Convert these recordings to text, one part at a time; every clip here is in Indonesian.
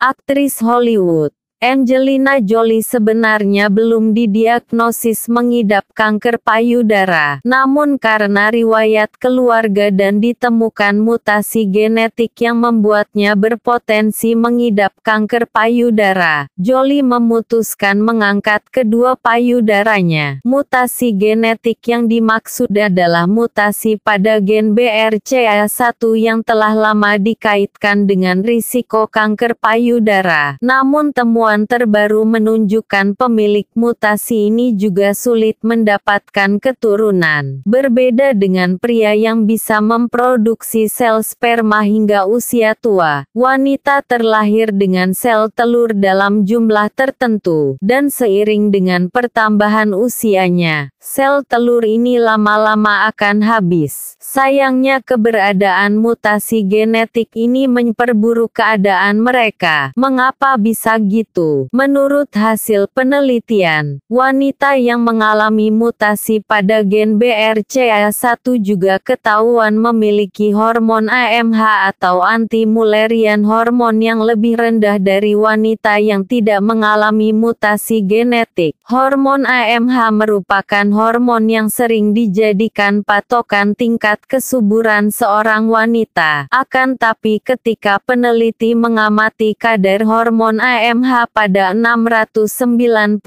aktris Hollywood. Angelina Jolie sebenarnya belum didiagnosis mengidap kanker payudara, namun karena riwayat keluarga dan ditemukan mutasi genetik yang membuatnya berpotensi mengidap kanker payudara, Jolie memutuskan mengangkat kedua payudaranya. Mutasi genetik yang dimaksud adalah mutasi pada gen BRCA1 yang telah lama dikaitkan dengan risiko kanker payudara, namun temuan temuan terbaru menunjukkan pemilik mutasi ini juga sulit mendapatkan keturunan. Berbeda dengan pria yang bisa memproduksi sel sperma hingga usia tua, wanita terlahir dengan sel telur dalam jumlah tertentu, dan seiring dengan pertambahan usianya, sel telur ini lama-lama akan habis. Sayangnya keberadaan mutasi genetik ini memperburuk keadaan mereka. Mengapa bisa gitu? itu. Menurut hasil penelitian, wanita yang mengalami mutasi pada gen BRCA1 juga ketahuan memiliki hormon AMH atau anti-mullerian hormon yang lebih rendah dari wanita yang tidak mengalami mutasi genetik. Hormon AMH merupakan hormon yang sering dijadikan patokan tingkat kesuburan seorang wanita. Akan tapi ketika peneliti mengamati kadar hormon AMH pada 693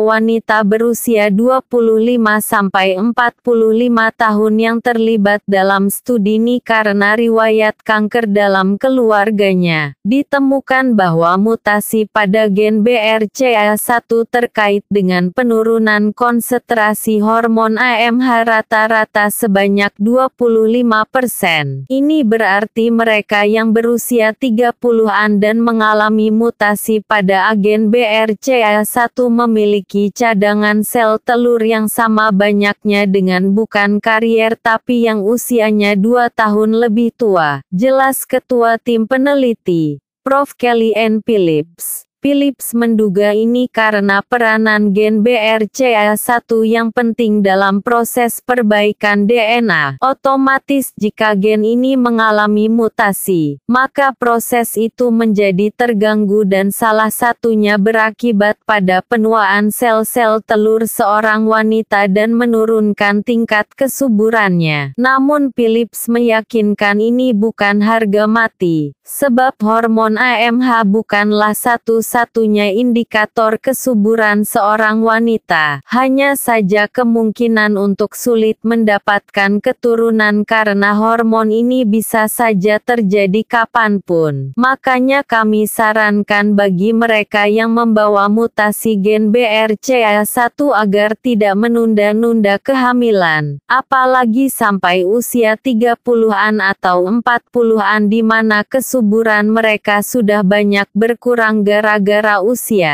wanita berusia 25-45 tahun yang terlibat dalam studi ini karena riwayat kanker dalam keluarganya. Ditemukan bahwa mutasi pada gen BRCA1 terkait dengan penurunan konsentrasi hormon AMH rata-rata sebanyak 25%. Ini berarti mereka yang berusia 30-an dan mengalami mutasi pada pada agen BRCA1 memiliki cadangan sel telur yang sama banyaknya dengan bukan karier tapi yang usianya 2 tahun lebih tua, jelas Ketua Tim Peneliti, Prof. Kelly N. Phillips. Philips menduga ini karena peranan gen BRCA1 yang penting dalam proses perbaikan DNA. Otomatis jika gen ini mengalami mutasi, maka proses itu menjadi terganggu dan salah satunya berakibat pada penuaan sel-sel telur seorang wanita dan menurunkan tingkat kesuburannya. Namun Philips meyakinkan ini bukan harga mati, sebab hormon AMH bukanlah satu satu-satunya indikator kesuburan seorang wanita. Hanya saja kemungkinan untuk sulit mendapatkan keturunan karena hormon ini bisa saja terjadi kapanpun. Makanya kami sarankan bagi mereka yang membawa mutasi gen BRCA1 agar tidak menunda-nunda kehamilan. Apalagi sampai usia 30-an atau 40-an di mana kesuburan mereka sudah banyak berkurang gara negara Usia